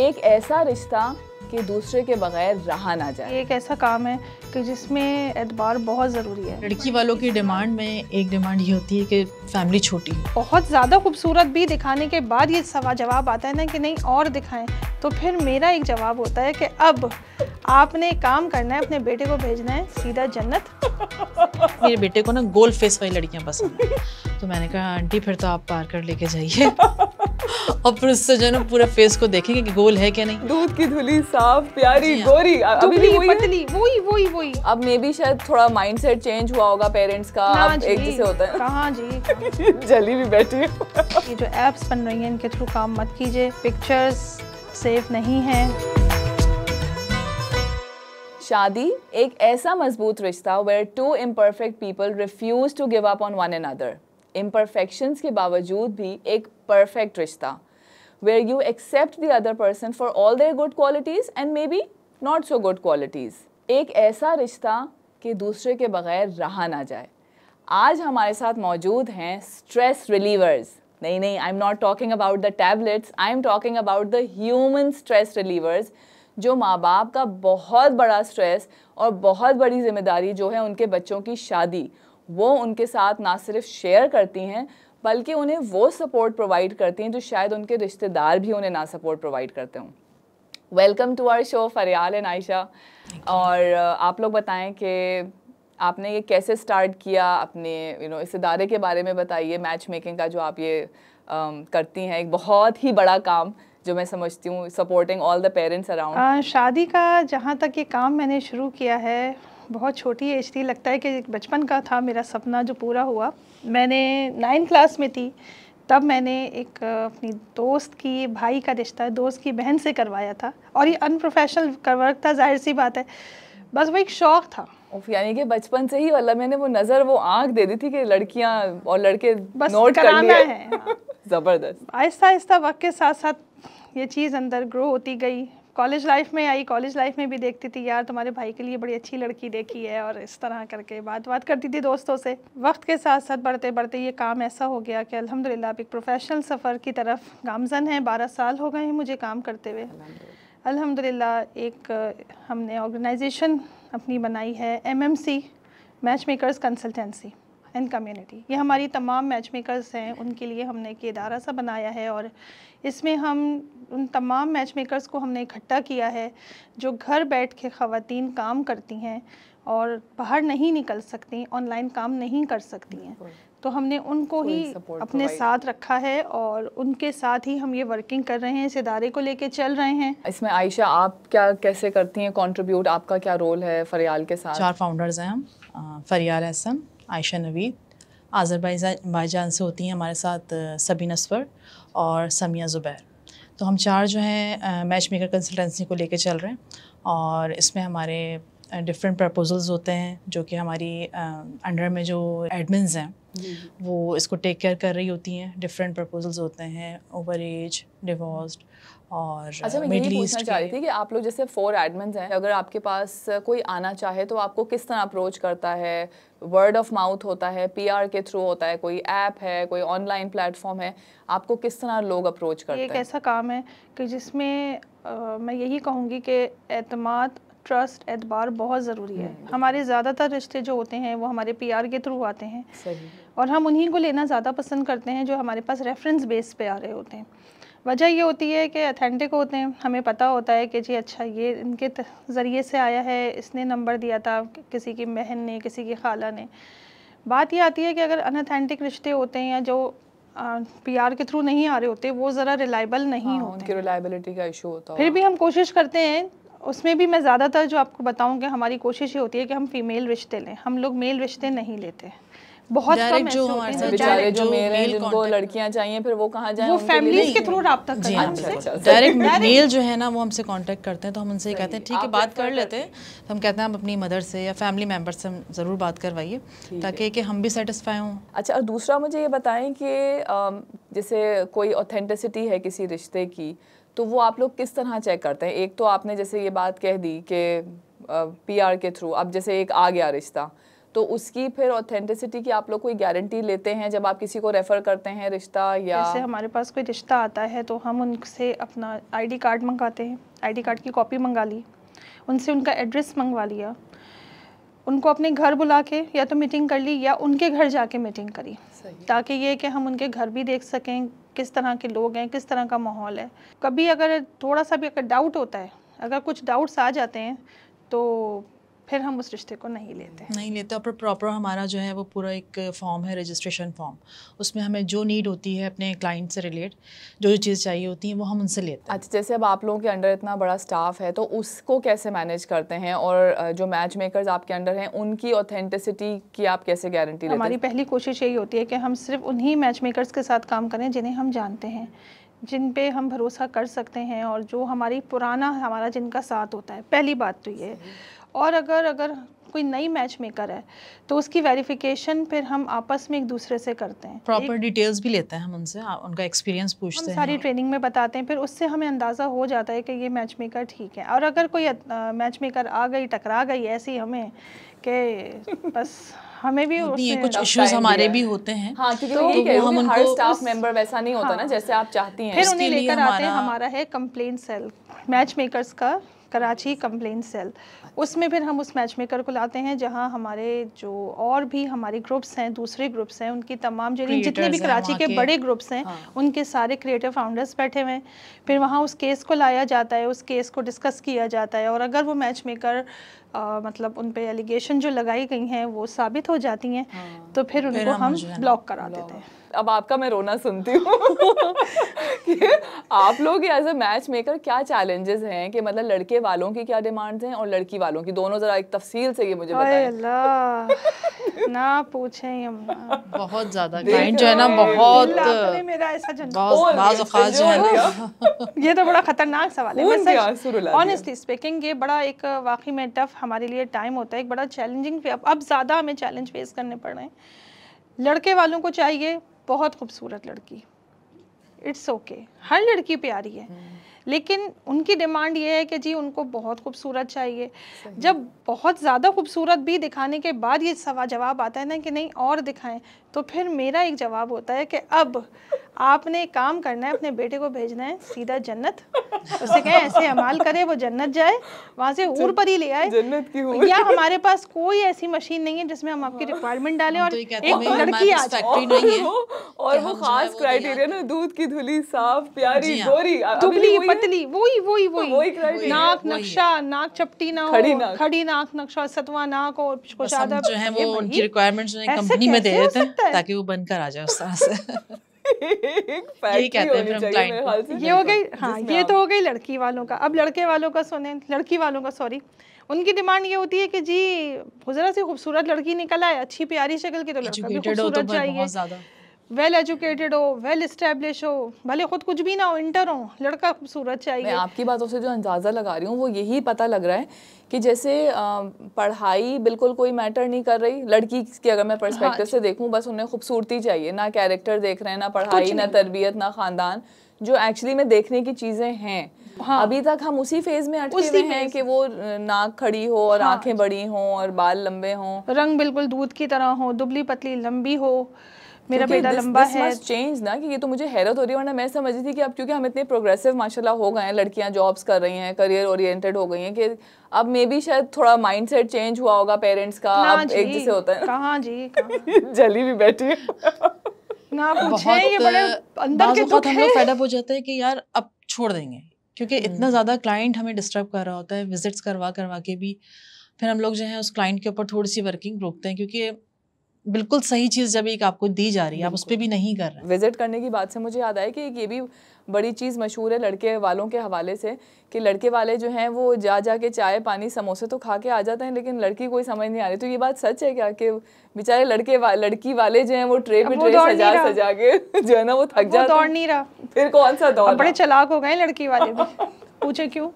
एक ऐसा रिश्ता कि दूसरे के बगैर रहा ना जाए एक ऐसा काम है कि जिसमें एतबार बहुत ज़रूरी है लड़की वालों की डिमांड में एक डिमांड ये होती है कि फैमिली छोटी हो बहुत ज़्यादा खूबसूरत भी दिखाने के बाद ये सवा जवाब आता है ना कि नहीं और दिखाएं तो फिर मेरा एक जवाब होता है कि अब आपने काम करना है अपने बेटे को भेजना है सीधा जन्नत मेरे बेटे को ना गोल फेस वाली लड़कियां पसंद है तो मैंने कहा आंटी फिर तो आप पार कर लेके जाइए और फिर उससे जो है ना पूरा फेस को देखेंगे कि गोल है क्या नहीं दूध की धुली साफ प्यारी हाँ। गोरी अभी भी वही पतली वही वही वही अब मे भी शायद थोड़ा माइंडसेट चेंज हुआ होगा पेरेंट्स का अब हाँ एक जैसे होता है कहाँ जी जली भी बैठी है ये जो एप्स बन रही हैं इनके थ्रू काम मत कीजिए पिक्चर्स सेफ नहीं है शादी एक ऐसा मजबूत रिश्ता where two imperfect people refuse to give up on one another imperfections के बावजूद भी एक परफेक्ट रिश्ता where you accept the other person for all their good qualities and maybe not so good qualities एक ऐसा रिश्ता कि दूसरे के बगैर रहा ना जाए आज हमारे साथ मौजूद हैं स्ट्रेस रिलीवर्स नहीं नहीं I am not talking about the tablets I am talking about the human stress relievers जो माँ बाप का बहुत बड़ा स्ट्रेस और बहुत बड़ी जिम्मेदारी जो है उनके बच्चों की शादी वो उनके साथ ना सिर्फ शेयर करती हैं बल्कि उन्हें वो सपोर्ट प्रोवाइड करती हैं जो शायद उनके रिश्तेदार भी उन्हें ना सपोर्ट प्रोवाइड करते हों welcome to our show Faryal and Ayesha और uh, आप लोग बताएं कि आपने ये कैसे स्टार्ट किया अपने यू you नो know, इस इदारे के बारे में बताइए मैच मेकिंग का जो आप ये आ, um, करती हैं एक बहुत ही बड़ा काम जो मैं समझती हूँ supporting all the parents around शादी का जहाँ तक ये काम मैंने शुरू किया है बहुत छोटी एज थी लगता है कि बचपन का था मेरा सपना जो पूरा हुआ मैंने नाइन्थ क्लास में थी तब मैंने एक अपनी दोस्त की भाई का रिश्ता दोस्त की बहन से करवाया था और ये अनप्रोफेशनल वर्क था जाहिर सी बात है बस वो एक शौक था यानी कि बचपन से ही अल्लाह मैंने वो नज़र वो आँख दे दी थी कि लड़कियाँ और लड़के बस नोट कराना कर है ज़बरदस्त आहिस्ता आहिस्ता वक्त के साथ साथ ये चीज़ अंदर ग्रो होती गई कॉलेज लाइफ में आई कॉलेज लाइफ में भी देखती थी यार तुम्हारे भाई के लिए बड़ी अच्छी लड़की देखी है और इस तरह करके बात बात करती थी दोस्तों से वक्त के साथ साथ बढ़ते बढ़ते ये काम ऐसा हो गया कि अल्हम्दुलिल्लाह अब एक प्रोफेशनल सफ़र की तरफ गामजन है बारह साल हो गए हैं मुझे काम करते हुए अल्हम्दुलिल्लाह एक हमने ऑर्गेनाइजेशन अपनी बनाई है M M C match makers consultancy and community ये हमारी तमाम मैच मेकर्स हैं उनके लिए हमने एक इदारा सा बनाया है और इसमें हम उन तमाम मैच मेकर्स को हमने इकट्ठा किया है जो घर बैठ के ख़वान काम करती हैं और बाहर नहीं निकल सकती ऑनलाइन काम नहीं कर सकती हैं तो हमने उनको ही अपने साथ रखा है और उनके साथ ही हम ये वर्किंग कर रहे हैं इस इदारे को लेके चल रहे हैं इसमें आयशा आप क्या कैसे करती हैं कंट्रीब्यूट आपका क्या रोल है फरियाल के साथ चार फाउंडर्स हैं हम फरियाल एहसन आयशा नवीद आज़रबाईजान से होती हैं हमारे साथ सबीन असवर और समिया ज़ुबैर तो हम चार जो हैं मैच मेकर कंसल्टेंसी को लेके चल रहे हैं और इसमें हमारे डिफरेंट प्रपोजल्स होते हैं जो कि हमारी अंडर में जो एडमिन्स हैं वो इसको टेक केयर कर रही होती हैं डिफरेंट प्रपोजल्स होते हैं ओवर एज डिवोर्स और अच्छा मैं यही पूछना चाह रही थी कि आप लोग जैसे फोर एडमिन हैं अगर आपके पास कोई आना चाहे तो आपको किस तरह अप्रोच करता है वर्ड ऑफ माउथ होता है पीआर के थ्रू होता है कोई ऐप है कोई ऑनलाइन प्लेटफॉर्म है आपको किस तरह लोग अप्रोच करते हैं एक ऐसा काम है कि जिसमें आ, मैं यही कहूँगी कि एतमाद ट्रस्ट एतबार बहुत ज़रूरी है हम्म। हमारे ज़्यादातर रिश्ते जो होते हैं वो हमारे पी के थ्रू आते हैं और हम उन्हीं को लेना ज़्यादा पसंद करते हैं जो हमारे पास रेफरेंस बेस पे आ रहे होते हैं वजह ये होती है कि अथेंटिक होते हैं हमें पता होता है कि जी अच्छा ये इनके ज़रिए से आया है इसने नंबर दिया था किसी की बहन ने किसी की खाला ने बात ये आती है कि अगर अनअथेंटिक रिश्ते होते हैं या जो पीआर के थ्रू नहीं आ रहे होते वो ज़रा रिलायबल नहीं हाँ, होते रिलायबिलिटी का इशू होता फिर भी हम कोशिश करते हैं उसमें भी मैं ज़्यादातर जो आपको बताऊँ कि हमारी कोशिश ये होती है कि हम फीमेल रिश्ते लें हम लोग मेल रिश्ते नहीं लेते बहुत कम जो हमारे जो मेल है जिनको लड़कियां चाहिए फिर वो कहाँ जाए वो फैमिली के थ्रू रब्ता हाँ। अच्छा, अच्छा। डायरेक्ट मेल जो है ना वो हमसे कॉन्टेक्ट करते हैं तो हम उनसे कहते हैं ठीक है बात कर लेते हैं तो हम कहते हैं आप अपनी मदर से या फैमिली मेम्बर से ज़रूर बात करवाइए ताकि कि हम भी सेटिस्फाई हों अच्छा और दूसरा मुझे ये बताएं कि जैसे कोई ऑथेंटिसिटी है किसी रिश्ते की तो वो आप लोग किस तरह चेक करते हैं एक तो आपने जैसे ये बात कह दी कि पीआर के थ्रू अब जैसे एक आ गया रिश्ता तो उसकी फिर ऑथेंटिसिटी की आप लोग कोई गारंटी लेते हैं जब आप किसी को रेफ़र करते हैं रिश्ता या जैसे हमारे पास कोई रिश्ता आता है तो हम उनसे अपना आईडी कार्ड मंगाते हैं आईडी कार्ड की कॉपी मंगा ली उनसे उनका एड्रेस मंगवा लिया उनको अपने घर बुला के या तो मीटिंग कर ली या उनके घर जाके मीटिंग करी ताकि ये कि हम उनके घर भी देख सकें किस तरह के लोग हैं किस तरह का माहौल है कभी अगर थोड़ा सा भी अगर डाउट होता है अगर कुछ डाउट्स आ जाते हैं तो फिर हम उस रिश्ते को नहीं लेते नहीं लेते और प्रॉपर हमारा जो है वो पूरा एक फॉर्म है रजिस्ट्रेशन फॉर्म उसमें हमें जो नीड होती है अपने क्लाइंट से रिलेट जो जो चीज़ चाहिए होती है वो हम उनसे लेते हैं अच्छा जैसे अब आप लोगों के अंडर इतना बड़ा स्टाफ है तो उसको कैसे मैनेज करते हैं और जो मैच मेकर आपके अंडर हैं उनकी ऑथेंटिसिटी की आप कैसे गारंटी हमारी पहली कोशिश यही होती है कि हम सिर्फ उन्हीं मैच मेकर्स के साथ काम करें जिन्हें हम जानते हैं जिन पे हम भरोसा कर सकते हैं और जो हमारी पुराना हमारा जिनका साथ होता है पहली बात तो ये और अगर अगर कोई नई मैच मेकर है तो उसकी वेरिफिकेशन फिर हम आपस में एक दूसरे से करते हैं प्रॉपर डिटेल्स भी लेते हैं हम उनसे उनका एक्सपीरियंस पूछते हैं सारी ट्रेनिंग हाँ। में बताते हैं फिर उससे हमें अंदाज़ा हो जाता है कि ये मैच मेकर ठीक है और अगर कोई मैच मेकर आ गई टकरा गई ऐसी हमें कि बस हमें भी होती है कुछ इश्यूज हमारे भी होते हैं हाँ क्योंकि तो, तो, हम उनको हर स्टाफ मेंबर वैसा नहीं होता हाँ, ना जैसे आप चाहती हैं फिर उन्हें लेकर आते हैं हमारा है कंप्लेंट सेल मैच मेकर्स का कराची कंप्लेन सेल उसमें फिर हम उस मैच मेकर को लाते हैं जहाँ हमारे जो और भी हमारे ग्रुप्स हैं दूसरे ग्रुप्स हैं उनकी तमाम जो जितने भी कराची के बड़े ग्रुप्स हैं हाँ। उनके सारे क्रिएटिव फाउंडर्स बैठे हुए हैं फिर वहाँ उस केस को लाया जाता है उस केस को डिस्कस किया जाता है और अगर वो मैच मेकर आ, मतलब उन पर एलिगेशन जो लगाई गई हैं वो साबित हो जाती हैं हाँ। तो फिर उनको हम ब्लॉक करा देते हैं अब आपका मैं रोना सुनती हूँ आप लोग एज अ मैच मेकर क्या चैलेंजेस हैं कि मतलब लड़के वालों की क्या डिमांड्स हैं और लड़की वालों की दोनों जरा एक तफसील से ये मुझे बताएं ना पूछें बहुत ज्यादा क्लाइंट जो है ना बहुत मेरा ऐसा जो है ये तो बड़ा खतरनाक सवाल है ऑनेस्टली स्पीकिंग ये बड़ा एक वाकई में टफ हमारे लिए टाइम होता है एक बड़ा चैलेंजिंग अब ज़्यादा हमें चैलेंज फेस करने पड़ रहे हैं लड़के वालों को चाहिए बहुत खूबसूरत लड़की इट्स ओके okay. हर लड़की प्यारी है लेकिन उनकी डिमांड ये है कि जी उनको बहुत खूबसूरत चाहिए जब बहुत ज़्यादा खूबसूरत भी दिखाने के बाद ये सवा जवाब आता है ना कि नहीं और दिखाएं तो फिर मेरा एक जवाब होता है कि अब आपने काम करना है अपने बेटे को भेजना है सीधा जन्नत उसे कहें ऐसे अमाल करे वो जन्नत जाए वहाँ से ऊर पर ही ले आए जन्नत की या हमारे पास कोई ऐसी मशीन नहीं है जिसमें हम आपकी रिक्वायरमेंट डालें और तो एक लड़की आ जाए और वो तो खास क्राइटेरिया ना दूध की धुली साफ प्यारी हाँ। गोरी दुबली पतली वही वही तो वही नाक नक्शा नाक चपटी ना खड़ी नाक नक्शा सतवा नाक और जो है वो उनकी रिक्वायरमेंट्स कंपनी में दे देते हैं ताकि वो बनकर आ जाए उस तरह से यही कहते हैं ये हो गई हाँ ये तो हो गई लड़की वालों का अब लड़के वालों का सुने लड़की वालों का सॉरी उनकी डिमांड ये होती है कि जी जरा से खूबसूरत लड़की निकल आए अच्छी प्यारी शक्ल की तो लड़का भी तो खूबसूरत चाहिए वेल एजुकेटेड हो वेल स्टेब्लिश हो भले खुद कुछ भी ना हो इंटर हो लड़का खूबसूरत चाहिए मैं आपकी बातों से जो अंदाज़ा लगा रही हूँ वो यही पता लग रहा है कि जैसे पढ़ाई बिल्कुल कोई मैटर नहीं कर रही लड़की की अगर मैं पर्सपेक्टिव हाँ। से देखूँ बस उन्हें खूबसूरती चाहिए ना कैरेक्टर देख रहे हैं ना पढ़ाई ना तरबियत ना ख़ानदान जो एक्चुअली में देखने की चीज़ें हैं हाँ। अभी तक हम उसी फेज में अटके हुए हैं कि वो नाक खड़ी हो और हाँ। आंखें बड़ी हों और बाल लंबे हों रंग बिल्कुल दूध की तरह हो दुबली पतली लंबी हो मेरा बेटा लंबा है चेंज ना कि ये तो मुझे हैरत हो रही है वरना मैं समझी थी कि अब क्योंकि हम इतने प्रोग्रेसिव माशाल्लाह हो गए हैं लड़कियां जॉब्स कर रही हैं करियर ओरिएंटेड हो गई हैं कि अब मे बी शायद थोड़ा माइंडसेट चेंज हुआ होगा पेरेंट्स का हाँ अब एक जैसे होता है कहां जी कहां? जली भी बैठी ना पूछे ये बड़े अंदर के दुख है फेड अप हो जाते हैं कि यार अब छोड़ देंगे क्योंकि हम्म। इतना ज़्यादा क्लाइंट हमें डिस्टर्ब कर रहा होता है विजिट्स करवा करवा के भी फिर हम लोग जो है उस क्लाइंट के ऊपर थोड़ी सी वर्किंग रोकते हैं क्योंकि बिल्कुल सही चीज़ जब एक आपको दी जा रही है आप उस पर भी नहीं कर रहे विजिट करने की बात से मुझे याद आया कि ये भी बड़ी चीज़ मशहूर है लड़के वालों के हवाले से कि लड़के वाले जो हैं वो जा जा के चाय पानी समोसे तो खा के आ जाते हैं लेकिन लड़की कोई समझ नहीं आ रही तो ये बात सच है क्या कि बेचारे लड़के वा, लड़की वाले जो हैं वो ट्रे में ट्रे सजा सजा के जो है ना वो थक जाते दौड़ नहीं रहा फिर कौन सा दौड़ बड़े चलाक हो गए लड़की वाले पूछे क्यों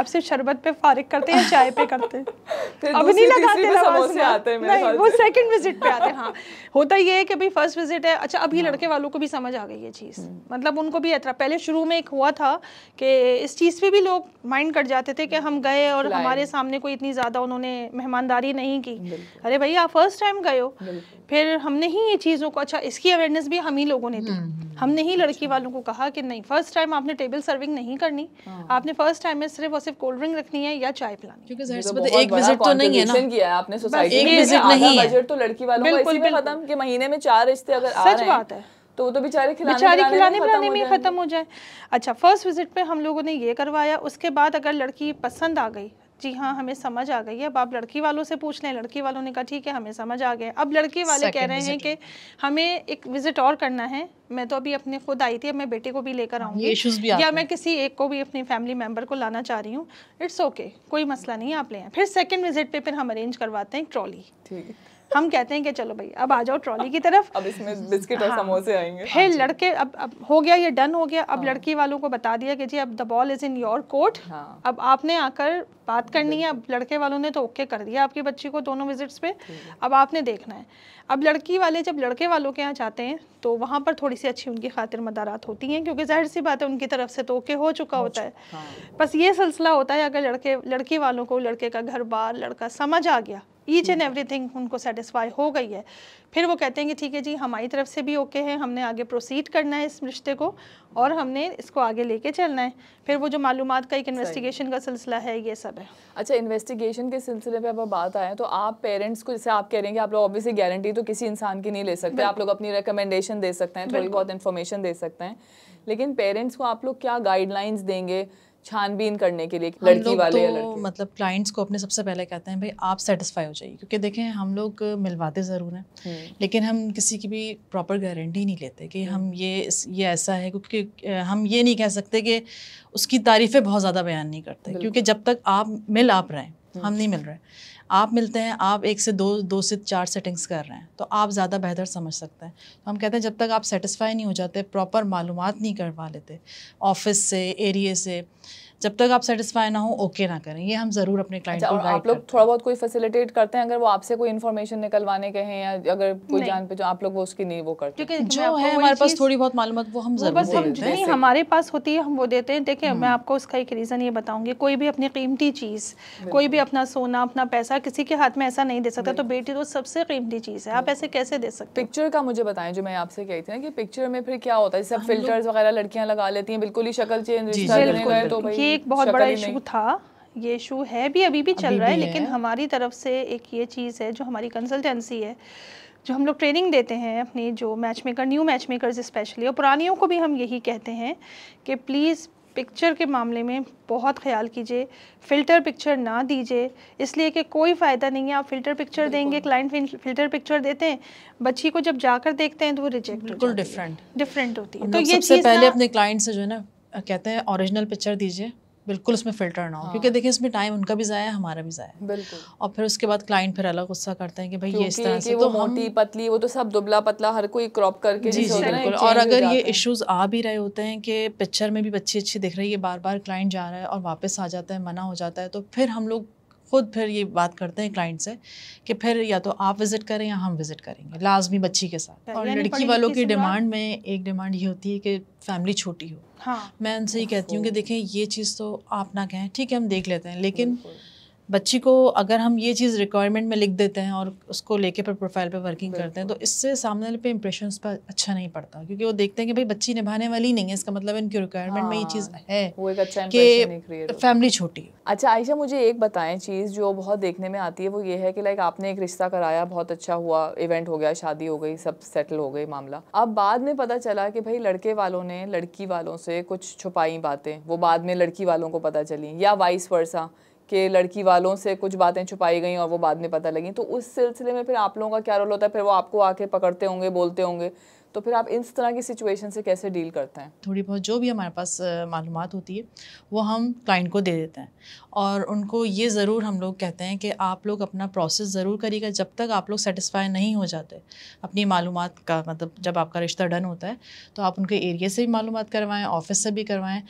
अब सिर्फ शरबत पे फारिक करते हैं चाय पे करते हैं अब नहीं लगाते समोसे आते मेरे वो सेकंड विजिट पे आते हैं हाँ होता ये है कि भाई फर्स्ट विजिट है अच्छा अभी हाँ। लड़के वालों को भी समझ आ गई ये चीज़ हम्म। मतलब उनको भी इतना पहले शुरू में एक हुआ था कि इस चीज़ पे भी लोग माइंड कट जाते थे कि हम गए और हमारे सामने कोई इतनी ज़्यादा उन्होंने मेहमानदारी नहीं की अरे भाई आप फर्स्ट टाइम गए हो फिर हमने ही ये चीज़ों को अच्छा इसकी अवेयरनेस भी हम ही लोगों ने दी हम्म, हम्म, हमने ही लड़की अच्छा। वालों को कहा कि नहीं फर्स्ट टाइम आपने टेबल सर्विंग नहीं करनी हाँ। हाँ। आपने फर्स्ट टाइम में सिर्फ और सिर्फ कोल्ड ड्रिंक रखनी है या चाय पिलानी क्योंकि तो एक विजिट तो नहीं है तो महीने में चार रिश्ते अगर सच बात है तो तो बेचारे खिलाने खिलाने में खत्म हो जाए अच्छा फर्स्ट विजिट पे हम लोगों ने ये करवाया उसके बाद अगर लड़की पसंद आ गई जी हाँ हमें समझ आ गई अब आप लड़की वालों से पूछ लें लड़की वालों ने कहा ठीक है हमें समझ आ गया अब लड़के वाले कह रहे हैं कि हमें एक विजिट और करना है मैं तो अभी अपने खुद आई थी अब मैं बेटे को भी लेकर हाँ, आऊँगी या मैं किसी एक को भी अपने फैमिली मेम्बर को लाना चाह रही हूँ इट्स ओके कोई मसला नहीं आप ले फिर सेकेंड विजिट पे फिर हम अरेंज करवाते हैं ट्रॉली ठीक है हम कहते हैं कि चलो भाई अब आ जाओ ट्रॉली की तरफ अब इसमें बिस्किट और हाँ। समोसे आएंगे फिर हाँ लड़के अब अब हो गया ये डन हो गया अब हाँ। लड़की वालों को बता दिया कि जी अब the ball is in your court अब आपने आकर बात करनी है अब लड़के वालों ने तो ओके कर दिया आपकी बच्ची को दोनों विजिट्स पे अब आपने देखना है अब लड़की वाले जब लड़के वालों के यहाँ जाते हैं तो वहाँ पर थोड़ी सी अच्छी उनकी खातिर मदारात होती हैं क्योंकि जाहिर सी बात है उनकी तरफ से तो ओके हो चुका होता है बस ये सिलसिला होता है अगर लड़के लड़की वालों को लड़के का घर बार लड़का समझ आ गया ईच एंड एवरीथिंग उनको सेटिस्फाई हो गई है फिर वो कहते हैं कि ठीक है जी हमारी तरफ से भी ओके है हमने आगे प्रोसीड करना है इस रिश्ते को और हमने इसको आगे लेके चलना है फिर वो जो मालूम का एक इन्वेस्टिगेशन का सिलसिला है ये सब है अच्छा इन्वेस्टिगेशन के सिलसिले पे अब बात आए तो आप पेरेंट्स को जैसे आप कह रहे हैं कि आप लोग ऑब्वियसली गारंटी तो किसी इंसान की नहीं ले सकते आप लोग अपनी रिकमेंडेशन दे सकते हैं थोड़ी बहुत इन्फॉर्मेशन दे सकते हैं लेकिन पेरेंट्स को आप लोग क्या गाइडलाइंस देंगे छानबीन करने के लिए लड़की वाले तो, लड़के। मतलब क्लाइंट्स को अपने सबसे पहले कहते हैं भाई आप सेटिस्फाई हो जाइए क्योंकि देखें हम लोग मिलवाते ज़रूर हैं हम्म। लेकिन हम किसी की भी प्रॉपर गारंटी नहीं लेते कि हम हम्म। ये ये ऐसा है क्योंकि हम ये नहीं कह सकते कि उसकी तारीफ़ें बहुत ज़्यादा बयान नहीं करते क्योंकि जब तक आप मिल आप रहे हैं हम हम्म। नहीं मिल रहे आप मिलते हैं आप एक से दो दो से चार सेटिंग्स कर रहे हैं तो आप ज़्यादा बेहतर समझ सकते हैं तो हम कहते हैं जब तक आप सेटिस्फाई नहीं हो जाते प्रॉपर मालूम नहीं करवा लेते ऑफिस से एरिए से जब तक आप सेटिस्फाई ना हो ओके ना करें ये हम ज़रूर अपने क्लाइंट अच्छा, को आप लोग थोड़ा बहुत कोई फैसिलिटेट करते हैं अगर वो आपसे कोई इन्फॉर्मेशन निकलवाने के हैं या अगर कोई जान पे आप लोग वो उसकी नहीं वो करते क्योंकि जो है हमारे पास थोड़ी बहुत मालूम वो हम ज़रूर नहीं हमारे पास होती है हम वो देते हैं देखिए हम्म। मैं आपको उसका एक रीज़न ये बताऊँगी कोई भी अपनी कीमती चीज़ कोई भी अपना सोना अपना पैसा किसी के हाथ में ऐसा नहीं दे सकता तो बेटी तो सबसे कीमती चीज़ है आप ऐसे कैसे दे सकते पिक्चर का मुझे बताएं जो मैं आपसे कही थी ना कि पिक्चर में फिर क्या होता है जैसे फिल्टर्स वगैरह लड़कियाँ लगा लेती हैं बिल्कुल ही शक्ल चेंज तो ये एक बहुत बड़ा इशू था ये इशू है भी अभी भी चल रहा है लेकिन हमारी तरफ से एक ये चीज़ है जो हमारी कंसल्टेंसी है जो हम लोग ट्रेनिंग देते हैं अपने जो match maker new match makers specially और पुरानियों को भी हम यही कहते हैं कि प्लीज़ पिक्चर के मामले में बहुत ख्याल कीजिए फ़िल्टर पिक्चर ना दीजिए इसलिए कि कोई फ़ायदा नहीं है आप फ़िल्टर पिक्चर देंगे क्लाइंट फ़िल्टर पिक्चर देते हैं बच्ची को जब जाकर देखते हैं तो वो रिजेक्ट बिल्कुल डिफरेंट डिफरेंट होती है तो ये सबसे पहले अपने क्लाइंट से जो है ना कहते हैं ओरिजिनल पिक्चर दीजिए बिल्कुल उसमें फिल्टर ना हो हाँ। क्योंकि देखिए इसमें टाइम उनका भी ज़ाया हमारा भी ज़ाया बिल्कुल और फिर उसके बाद क्लाइंट फिर अलग गुस्सा करते हैं कि भाई ये इस तरह से तो मोटी पतली वो तो सब दुबला पतला हर कोई क्रॉप करके जी जी बिल्कुल और अगर ये इश्यूज आ भी रहे होते हैं कि पिक्चर में भी बच्ची अच्छी दिख रही है बार बार क्लाइंट जा रहा है और वापस आ जाता है मना हो जाता है तो फिर हम लोग खुद फिर ये बात करते हैं क्लाइंट से कि फिर या तो आप विज़िट करें या हम विज़िट करेंगे लाजमी बच्ची के साथ और लड़की वालों की डिमांड में एक डिमांड ये होती है कि फैमिली छोटी हो हाँ। मैं उनसे ही कहती हूँ कि देखें ये चीज़ तो आप ना कहें ठीक है हम देख लेते हैं लेकिन बच्ची को अगर हम ये चीज़ रिक्वायरमेंट में लिख देते हैं और उसको लेके पर प्रोफाइल पे वर्किंग करते हैं तो इससे सामने वाले पे इम्प्रेशन पर अच्छा नहीं पड़ता क्योंकि वो देखते हैं कि भाई बच्ची निभाने वाली नहीं है इसका मतलब इनकी रिक्वायरमेंट हाँ, में ये चीज़ हाँ, है वो एक अच्छा कि फैमिली छोटी अच्छा आयशा मुझे एक बताएं चीज़ जो बहुत देखने में आती है वो ये है कि लाइक आपने एक रिश्ता कराया बहुत अच्छा हुआ इवेंट हो गया शादी हो गई सब सेटल हो गई मामला अब बाद में पता चला कि भाई लड़के वालों ने लड़की वालों से कुछ छुपाई बातें वो बाद में लड़की वालों को पता चली या वाइस वर्सा कि लड़की वालों से कुछ बातें छुपाई गई और वो बाद में पता लगी तो उस सिलसिले में फिर आप लोगों का क्या रोल होता है फिर वो आपको आके पकड़ते होंगे बोलते होंगे तो फिर आप इस तरह की सिचुएशन से कैसे डील करते हैं थोड़ी बहुत जो भी हमारे पास मालूम होती है वो हम क्लाइंट को दे देते हैं और उनको ये ज़रूर हम लोग कहते हैं कि आप लोग अपना प्रोसेस ज़रूर करिएगा जब तक आप लोग सेटिस्फाई नहीं हो जाते अपनी मालूम का मतलब जब आपका रिश्ता डन होता है तो आप उनके एरिए से भी मालूम करवाएँ ऑफिस से भी करवाएँ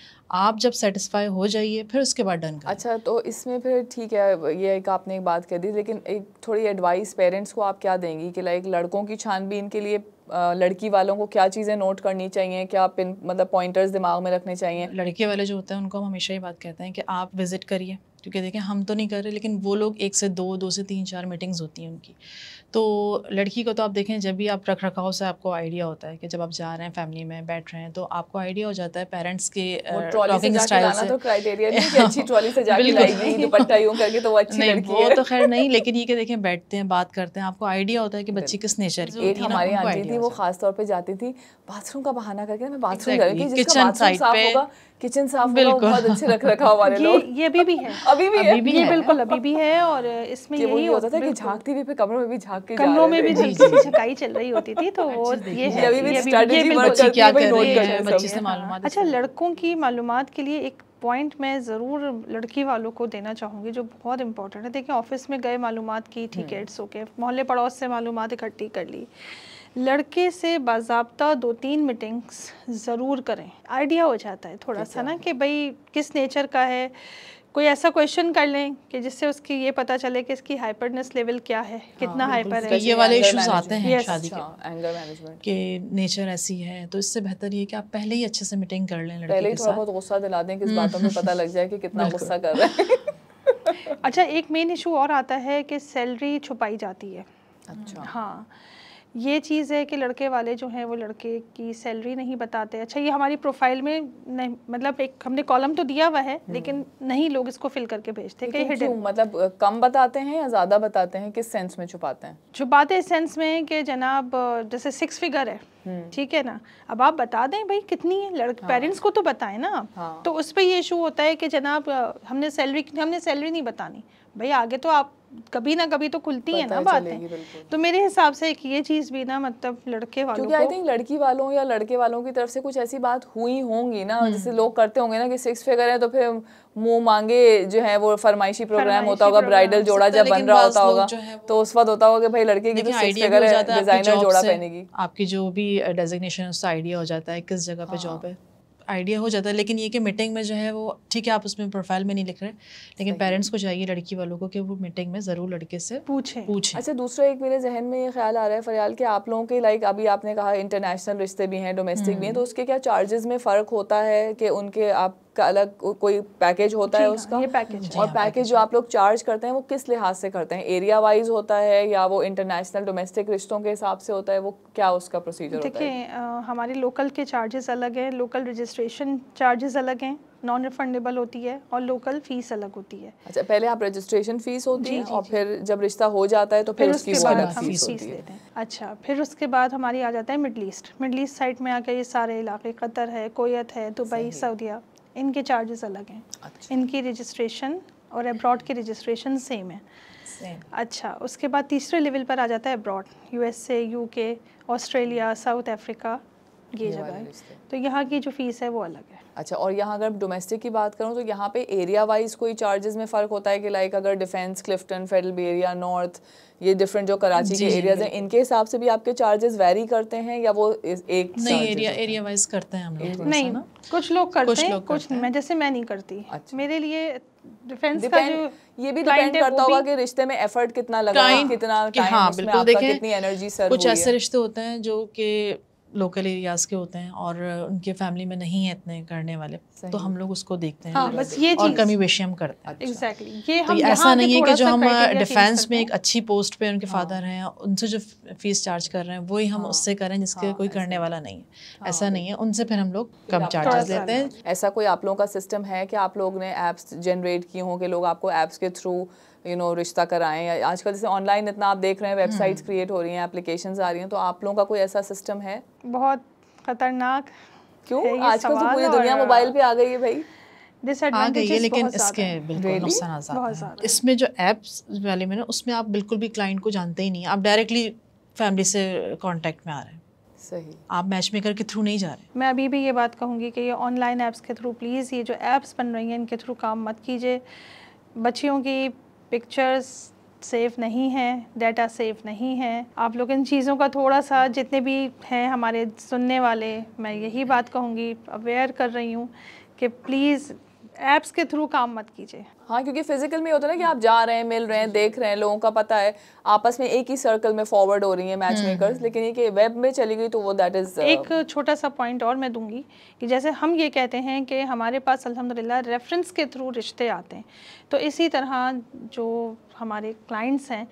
आप जब सेटिस्फाई हो जाइए फिर उसके बाद डन करें अच्छा तो इसमें फिर ठीक है ये एक आपने एक बात कह दी लेकिन एक थोड़ी एडवाइस पेरेंट्स को आप क्या देंगी कि लाइक लड़कों की छानबीन के लिए लड़की वालों को क्या चीज़ें नोट करनी चाहिए क्या पिन मतलब पॉइंटर्स दिमाग में रखने चाहिए लड़के वाले जो होते हैं उनको हम हमेशा ही बात कहते हैं कि आप विज़िट करिए क्योंकि देखें हम तो नहीं कर रहे लेकिन वो लोग एक से दो दो से तीन चार मीटिंग्स होती हैं उनकी तो लड़की को तो आप देखें जब भी आप रख रखाव से आपको आइडिया होता है कि जब आप जा रहे हैं फैमिली में बैठ रहे हैं तो आपको आइडिया हो जाता है पेरेंट्स के ट्रॉलिंग स्टाइल से तो, तो वो तो खैर नहीं लेकिन ये देखें बैठते हैं बात करते हैं आपको आइडिया होता है कि बच्ची किस नेचर की एक हमारी आंटी थी वो खास तौर पे जाती थी बाथरूम का बहाना करके मैं बाथरूम कर किचन साइड पे किचन साफ बिल्कुल बहुत अच्छे रख रखा वाले लोग ये अभी भी है अभी भी है बिल्कुल अभी भी है और इसमें यही होता था कि झांकती भी कमरों में भी झांक भाग के कमरों में भी छकाई चल रही होती थी तो हाँ, वो ये अच्छा लड़कों की मालूम के लिए एक पॉइंट मैं ज़रूर लड़की वालों को देना चाहूँगी जो बहुत इंपॉर्टेंट है देखिए ऑफिस में गए मालूम की ठीक है इट्स हम्म। ओके मोहल्ले पड़ोस से मालूम इकट्ठी कर ली लड़के से बाबा दो तीन मीटिंग्स ज़रूर करें आइडिया हो जाता है थोड़ा सा ना कि भाई किस नेचर का है कोई ऐसा क्वेश्चन कर लें कि जिससे उसकी ये पता चले कि इसकी हाइपरनेस लेवल क्या है हाँ, कितना हाइपर है ये वाले इश्यूज आते हैं शादी के एंगर हाँ, मैनेजमेंट कि नेचर ऐसी है तो इससे बेहतर ये कि आप पहले ही अच्छे से मीटिंग कर लें पहले के साथ बहुत गुस्सा दिला दें कि इस हम्म। बातों में पता लग जाए कि कितना गुस्सा कर रहे है अच्छा एक मेन इशू और आता है कि सैलरी छुपाई जाती है अच्छा हाँ ये चीज़ है कि लड़के वाले जो हैं वो लड़के की सैलरी नहीं बताते अच्छा ये हमारी प्रोफाइल में नहीं मतलब एक हमने कॉलम तो दिया हुआ है हम्म। लेकिन नहीं लोग इसको फिल करके भेजते कि मतलब कम बताते हैं या ज़्यादा बताते हैं किस सेंस में छुपाते हैं छुपाते इस सेंस में कि जनाब जैसे सिक्स फिगर है हम्म। ठीक है ना अब आप बता दें भाई कितनी है लड़के हाँ। पेरेंट्स को तो बताएं ना हाँ। तो उस पर ये इशू होता है कि जनाब हमने सैलरी हमने सैलरी नहीं बतानी भाई आगे तो आप कभी ना कभी तो खुलती है ना बातें तो मेरे हिसाब से एक ये चीज भी ना मतलब लड़के वालों क्योंकि आई थिंक लड़की वालों या लड़के वालों की तरफ से कुछ ऐसी बात हुई होंगी ना हम्म। जैसे लोग करते होंगे ना कि सिक्स फिगर है तो फिर मुंह मांगे जो है वो फरमाइशी प्रोग्राम होता होगा ब्राइडल जोड़ा जब बन रहा होता होगा तो उस वक्त होता होगा कि भाई लड़के की तो सिक्स फिगर है डिजाइनर जोड़ा पहनेगी आपकी जो भी डेजिग्नेशन उसका आइडिया हो जाता है किस जगह पे जॉब हाँ। है आइडिया हो जाता है लेकिन ये कि मीटिंग में जो है वो ठीक है आप उसमें प्रोफाइल में नहीं लिख रहे लेकिन पेरेंट्स को चाहिए लड़की वालों को कि वो मीटिंग में ज़रूर लड़के से पूछें पूछें अच्छा दूसरा एक मेरे जहन में ये ख्याल आ रहा है फरियाल कि आप लोगों के लाइक अभी आपने कहा इंटरनेशनल रिश्ते भी हैं डोमेस्टिक भी हैं हम्म। तो उसके क्या चार्जेस में फ़र्क होता है कि उनके आप का अलग कोई पैकेज होता है हाँ, उसका ये पैकेज और पैकेज जो आप लोग चार्ज करते हैं वो किस लिहाज से करते हैं एरिया वाइज होता है या वो इंटरनेशनल डोमेस्टिक रिश्तों के हिसाब से होता है वो क्या उसका प्रोसीजर होता है देखिए हमारे लोकल के चार्जेस अलग हैं लोकल रजिस्ट्रेशन चार्जेस अलग हैं नॉन रिफंडेबल होती है और लोकल फीस अलग होती है अच्छा पहले आप रजिस्ट्रेशन फीस होती जी, है जी, और फिर जब रिश्ता हो जाता है तो फिर, फिर उसकी उसके बाद हम फीस, फीस देते हैं अच्छा फिर उसके बाद हमारी आ जाता है Middle East Middle East side में आकर ये सारे इलाके कतर है कोयत है दुबई सऊदिया इनके चार्जेस अलग हैं अच्छा। इनकी रजिस्ट्रेशन और अब्रॉड की रजिस्ट्रेशन सेम है सेम। अच्छा उसके बाद तीसरे लेवल पर आ जाता है abroad USA UK Australia South Africa ये, जगह है तो यहाँ की जो फीस है वो अलग है अच्छा और यहाँ अगर डोमेस्टिक की बात करूँ तो यहाँ पे एरिया वाइज कोई चार्जेस में फ़र्क होता है कि लाइक अगर डिफेंस क्लिफ्टन फेडल एरिया नॉर्थ ये डिफरेंट जो कराची के एरियाज हैं इनके हिसाब से भी आपके चार्जेस वेरी करते हैं या वो एक नहीं एरिया एरिया वाइज करते हैं हम लोग नहीं ना? कुछ लोग करते कुछ हैं कुछ मैं जैसे मैं नहीं करती अच्छा। मेरे लिए डिफेंस का जो ये भी डिपेंड करता होगा कि रिश्ते में एफर्ट कितना लगा कितना टाइम हाँ, उसमें आपका कितनी एनर्जी सर्व कुछ ऐसे रिश्ते होते हैं जो कि लोकल एरियाज़ के होते हैं और उनके फैमिली में नहीं है इतने करने वाले तो हम लोग उसको देखते हैं हाँ, बस ये और कमी बेशी हम करते हैं exactly. अच्छा। ये तो हम तो ऐसा नहीं है कि जो हम डिफेंस में एक अच्छी पोस्ट पे उनके फादर हाँ। हैं उनसे जो फीस चार्ज कर रहे हैं वही हम हाँ। उससे करें जिसके हाँ, कोई करने वाला नहीं है ऐसा नहीं है उनसे फिर हम लोग कम चार्जेस लेते हैं ऐसा कोई आप लोगों का सिस्टम है कि आप लोग ने ऐप्स जनरेट किए हों के लोग आपको एप्स के थ्रू यू नो रिश्ता कराएं या आजकल जैसे ऑनलाइन इतना आप देख रहे हैं वेबसाइट्स हम्म। क्रिएट हो रही हैं एप्लीकेशंस आ रही हैं तो आप लोगों का कोई ऐसा सिस्टम है बहुत खतरनाक क्यों आजकल तो पूरी दुनिया मोबाइल पे आ गई है भाई आ गई है लेकिन इसके बिल्कुल नुकसान इसमें जो एप्स वाले में ना उसमें आप बिल्कुल भी क्लाइंट को जानते ही नहीं आप डायरेक्टली फैमिली से कांटेक्ट में आ रहे हैं सही आप मैच मेकर के थ्रू नहीं जा रहे मैं अभी भी ये बात कहूँगी कि ये ऑनलाइन ऐप्स के थ्रू प्लीज़ ये जो एप्स बन रही हैं इनके थ्रू काम मत कीजिए बच्चियों की पिक्चर्स सेफ नहीं है डाटा सेफ नहीं है आप लोग इन चीज़ों का थोड़ा सा जितने भी हैं हमारे सुनने वाले मैं यही बात कहूँगी अवेयर कर रही हूँ कि प्लीज़ ऐप्स के थ्रू काम मत कीजिए हाँ क्योंकि फिजिकल में होता है ना कि आप जा रहे हैं मिल रहे हैं देख रहे हैं लोगों का पता है आपस में एक ही सर्कल में फॉरवर्ड हो रही है मैच मेकर्स लेकिन ये कि वेब में चली गई तो वो दैट इज uh, एक छोटा सा पॉइंट और मैं दूंगी कि जैसे हम ये कहते हैं कि हमारे पास अलहमदिल्ला रेफरेंस के थ्रू रिश्ते आते हैं तो इसी तरह जो हमारे क्लाइंट्स हैं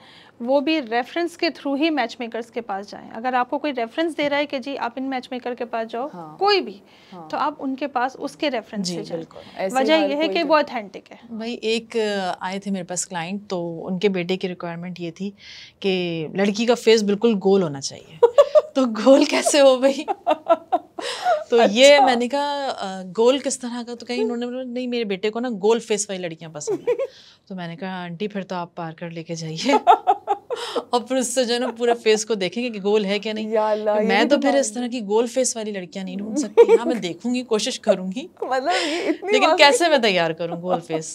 वो भी रेफरेंस के थ्रू ही मैच मेकर्स के पास जाएं अगर आपको कोई रेफरेंस दे रहा है कि जी आप इन मैच मेकर के पास जाओ हाँ, कोई भी हाँ, तो आप उनके पास उसके रेफरेंस से जाए वजह यह है कि तो वो ऑथेंटिक है भाई एक आए थे मेरे पास क्लाइंट तो उनके बेटे की रिक्वायरमेंट ये थी कि लड़की का फेस बिल्कुल गोल होना चाहिए तो गोल कैसे हो भाई तो ये अच्छा। मैंने कहा गोल किस तरह का तो कहीं उन्होंने नहीं मेरे बेटे को ना गोल फेस वाली लड़कियां पसंद है तो मैंने कहा आंटी फिर तो आप पार कर लेके जाइए और फिर उससे जो है ना पूरा फेस को देखेंगे कि गोल है क्या नहीं या मैं तो, तो फिर इस तरह की गोल फेस वाली लड़कियां नहीं ढूंढ सकती हाँ मैं देखूंगी कोशिश करूंगी मतलब लेकिन कैसे मैं तैयार करूँ गोल फेस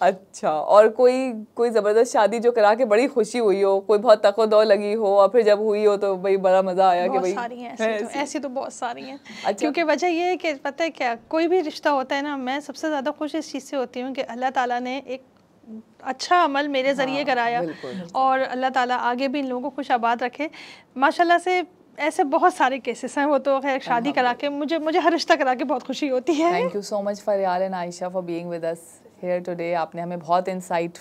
अच्छा और कोई कोई ज़बरदस्त शादी जो करा के बड़ी खुशी हुई हो कोई बहुत तको लगी हो और फिर जब हुई हो तो भाई बड़ा मज़ा आया कि भाई सारी हैं ऐसी, है, तो, ऐसी तो बहुत सारी हैं अच्छा। क्योंकि वजह ये है कि पता है क्या कोई भी रिश्ता होता है ना मैं सबसे ज़्यादा खुश इस चीज़ से होती हूँ कि अल्लाह ताला ने एक अच्छा अमल मेरे हाँ, ज़रिए हाँ, कराया और अल्लाह ताला आगे भी इन लोगों को खुश आबाद रखे माशा से ऐसे बहुत सारे केसेस हैं वो तो खैर शादी करा के मुझे मुझे हर रिश्ता करा के बहुत खुशी होती है thank you so much for and Ayesha for being with us here today आपने हमें बहुत इंसाइट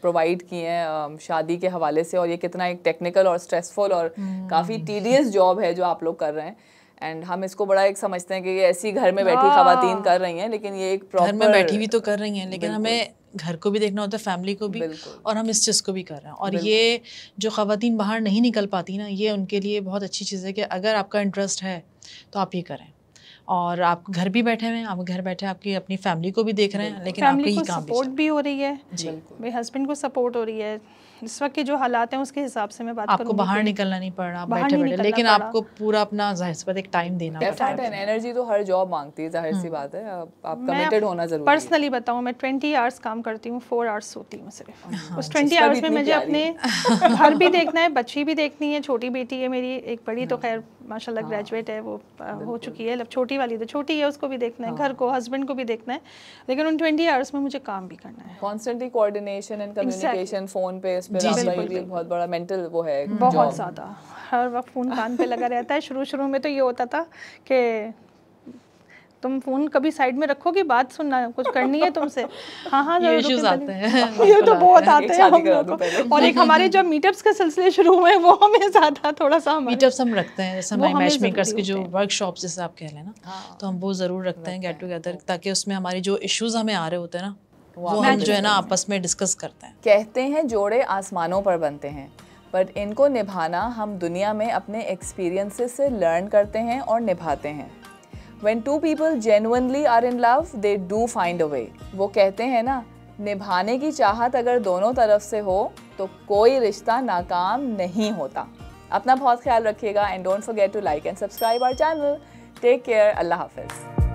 प्रोवाइड किए हैं शादी के हवाले से और ये कितना एक टेक्निकल और स्ट्रेसफुल और काफ़ी टीडियस जॉब है जो आप लोग कर रहे हैं एंड हम इसको बड़ा एक समझते हैं कि ये ऐसी घर में बैठी खातन कर रही हैं लेकिन ये एक घर में बैठी भी तो कर रही हैं लेकिन हमें घर को भी देखना होता है फैमिली को भी और हम इस चीज़ को भी कर रहे हैं और ये जो खातन बाहर नहीं निकल पाती ना ये उनके लिए बहुत अच्छी चीज़ है कि अगर आपका इंटरेस्ट है तो आप ये करें और आप घर भी बैठे हुए हैं आप घर बैठे आपकी अपनी फैमिली को भी देख रहे हैं लेकिन आपकी ही काम सपोर्ट भी हो रही है जी मेरे हस्बैंड को सपोर्ट हो रही है इस वक्त के जो हालात हैं उसके हिसाब से मैं बात आपको बाहर निकलना नहीं पड़ रहा बैठे बैठे लेकिन आपको पूरा अपना जाहिर एक टाइम देना एनर्जी तो हर जॉब मांगती है जाहिर सी हम्म। बात है आप कमिटेड होना जरूरी है पर्सनली बताऊँ मैं ट्वेंटी आवर्स काम करती हूँ फोर आवर्स सोती हूँ सिर्फ हाँ, उस ट्वेंटी आवर्स में मुझे अपने घर भी देखना है बच्ची भी देखनी है छोटी बेटी है मेरी एक बड़ी हाँ। तो खैर माशाल्लाह ग्रेजुएट हाँ। है वो हो चुकी है मतलब छोटी वाली तो छोटी है उसको भी देखना है हाँ। घर को हस्बैंड को भी देखना है लेकिन उन ट्वेंटी आवर्स में मुझे काम भी करना है constantly coordination and communication phone पे बहुत बड़ा मेंटल वो है बहुत ज़्यादा हर वक्त फ़ोन कान पे लगा रहता है शुरू शुरू में तो ये होता था कि तुम फोन कभी साइड में रखोगी बात सुनना कुछ करनी है तुमसे हाँ हाँ ये इश्यूज आते हैं ये तो बहुत आते हैं हम लोग को और एक हमारे जो मीटअप्स के सिलसिले शुरू हुए वो हमें ज्यादा थोड़ा सा मीटअप्स हम रखते हैं जैसे हमारे मैच मेकर्स की जो वर्कशॉप जैसे आप कह लें ना हाँ। तो हम वो जरूर रखते हैं गेट टुगेदर ताकि उसमें हमारे जो इश्यूज हमें आ रहे होते हैं ना वो हम जो है ना आपस में डिस्कस करते हैं कहते हैं जोड़े आसमानों पर बनते हैं बट इनको निभाना हम दुनिया में अपने एक्सपीरियंसेस से लर्न करते हैं और निभाते हैं when two people genuinely are in love they do find a way वो कहते हैं ना निभाने की चाहत अगर दोनों तरफ से हो तो कोई रिश्ता नाकाम नहीं होता अपना बहुत ख्याल रखिएगा and don't forget to like and subscribe our channel take care अल्लाह हाफिज़